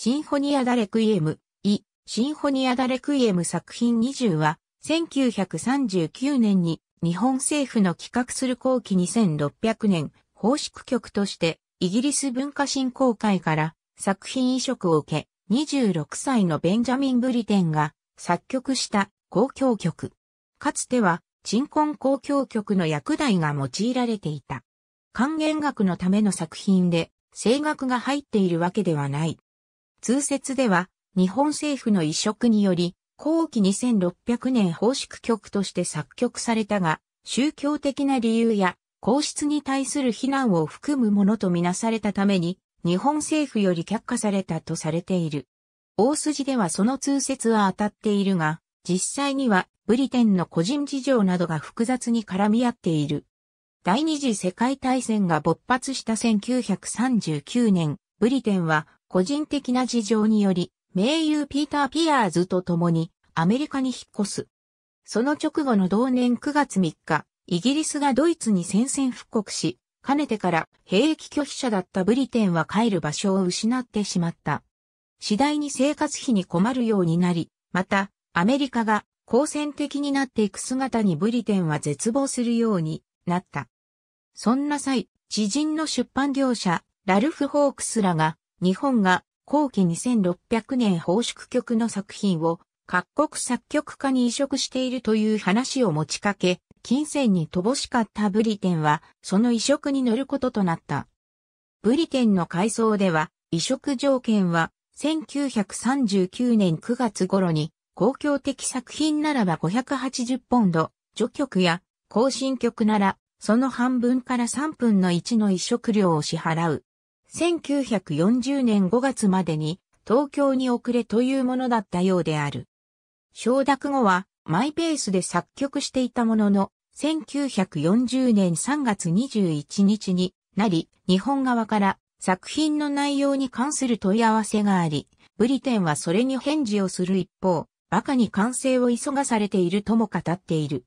シンフォニア・ダレクイエム、イ、シンフォニア・ダレクイエム作品20は、1939年に日本政府の企画する後期2600年、法式局として、イギリス文化振興会から作品移植を受け、26歳のベンジャミン・ブリテンが作曲した公共曲。かつては、鎮魂公共曲の役題が用いられていた。還元学のための作品で、声楽が入っているわけではない。通説では、日本政府の移植により、後期2600年奉祝曲として作曲されたが、宗教的な理由や皇室に対する非難を含むものとみなされたために、日本政府より却下されたとされている。大筋ではその通説は当たっているが、実際にはブリテンの個人事情などが複雑に絡み合っている。第二次世界大戦が勃発した1939年、ブリテンは個人的な事情により、名優ピーター・ピアーズと共にアメリカに引っ越す。その直後の同年9月3日、イギリスがドイツに宣戦布告し、かねてから兵役拒否者だったブリテンは帰る場所を失ってしまった。次第に生活費に困るようになり、また、アメリカが好戦的になっていく姿にブリテンは絶望するようになった。そんな際、知人の出版業者、ラルフ・ホークスらが日本が後期2600年宝祝曲の作品を各国作曲家に移植しているという話を持ちかけ、金銭に乏しかったブリテンはその移植に乗ることとなった。ブリテンの改装では移植条件は1939年9月頃に公共的作品ならば580ポンド、序曲や更新曲ならその半分から3分の1の移植料を支払う。1940年5月までに東京に遅れというものだったようである。承諾後はマイペースで作曲していたものの、1940年3月21日になり、日本側から作品の内容に関する問い合わせがあり、ブリテンはそれに返事をする一方、馬鹿に完成を急がされているとも語っている。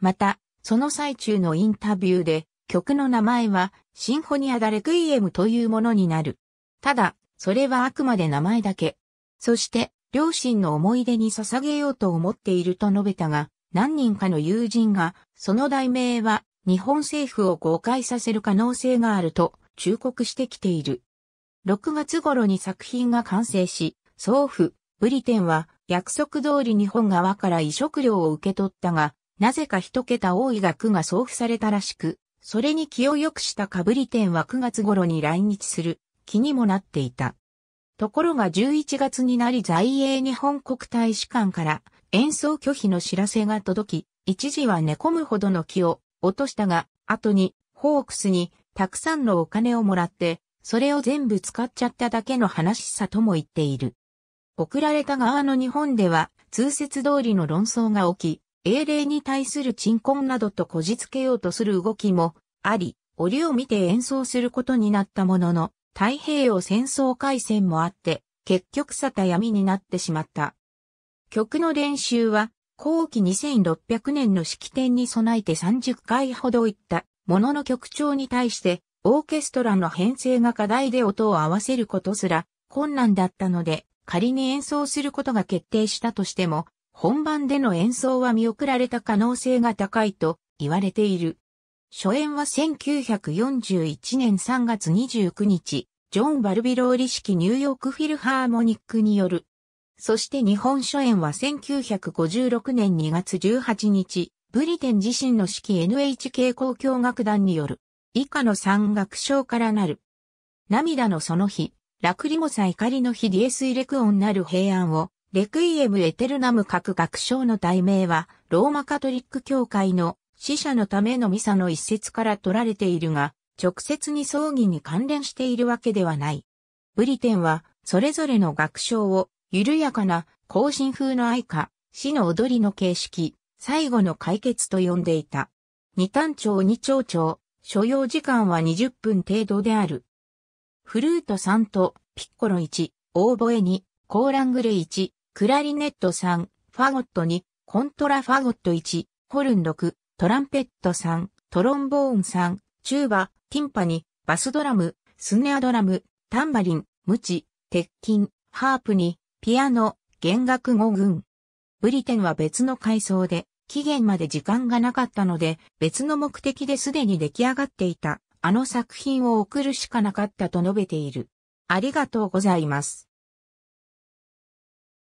また、その最中のインタビューで、曲の名前はシンフォニア・ダ・レクイエムというものになる。ただ、それはあくまで名前だけ。そして、両親の思い出に捧げようと思っていると述べたが、何人かの友人が、その題名は日本政府を誤解させる可能性があると忠告してきている。6月頃に作品が完成し、総府、ブリテンは約束通り日本側から移植料を受け取ったが、なぜか一桁多い額が送付されたらしく、それに気を良くしたかぶり店は9月頃に来日する気にもなっていた。ところが11月になり在英日本国大使館から演奏拒否の知らせが届き、一時は寝込むほどの気を落としたが、後にホークスにたくさんのお金をもらって、それを全部使っちゃっただけの話さとも言っている。送られた側の日本では通説通りの論争が起き、英霊に対する鎮魂などとこじつけようとする動きもあり、折を見て演奏することになったものの、太平洋戦争開戦もあって、結局沙汰闇になってしまった。曲の練習は、後期2600年の式典に備えて30回ほど行ったものの曲調に対して、オーケストラの編成が課題で音を合わせることすら困難だったので、仮に演奏することが決定したとしても、本番での演奏は見送られた可能性が高いと言われている。初演は1941年3月29日、ジョン・バルビローリ式ニューヨークフィルハーモニックによる。そして日本初演は1956年2月18日、ブリテン自身の式 NHK 交響楽団による。以下の三楽章からなる。涙のその日、ラクリモサ怒りの日ディエスイレクオンなる平安を、レクイエム・エテルナム各学章の題名は、ローマカトリック教会の死者のためのミサの一節から取られているが、直接に葬儀に関連しているわけではない。ブリテンは、それぞれの学章を、緩やかな、行進風の愛歌、死の踊りの形式、最後の解決と呼んでいた。二単調二長調、所要時間は20分程度である。フルート3と、ピッコロ1、オーボエ2、コーラングレ1、クラリネット3、ファゴット2、コントラファゴット1、ホルン6、トランペット3、トロンボーン3、チューバ、ティンパニ、バスドラム、スネアドラム、タンバリン、ムチ、鉄筋、ハープに、ピアノ、弦楽語群。ブリテンは別の階層で、期限まで時間がなかったので、別の目的ですでに出来上がっていた、あの作品を送るしかなかったと述べている。ありがとうございます。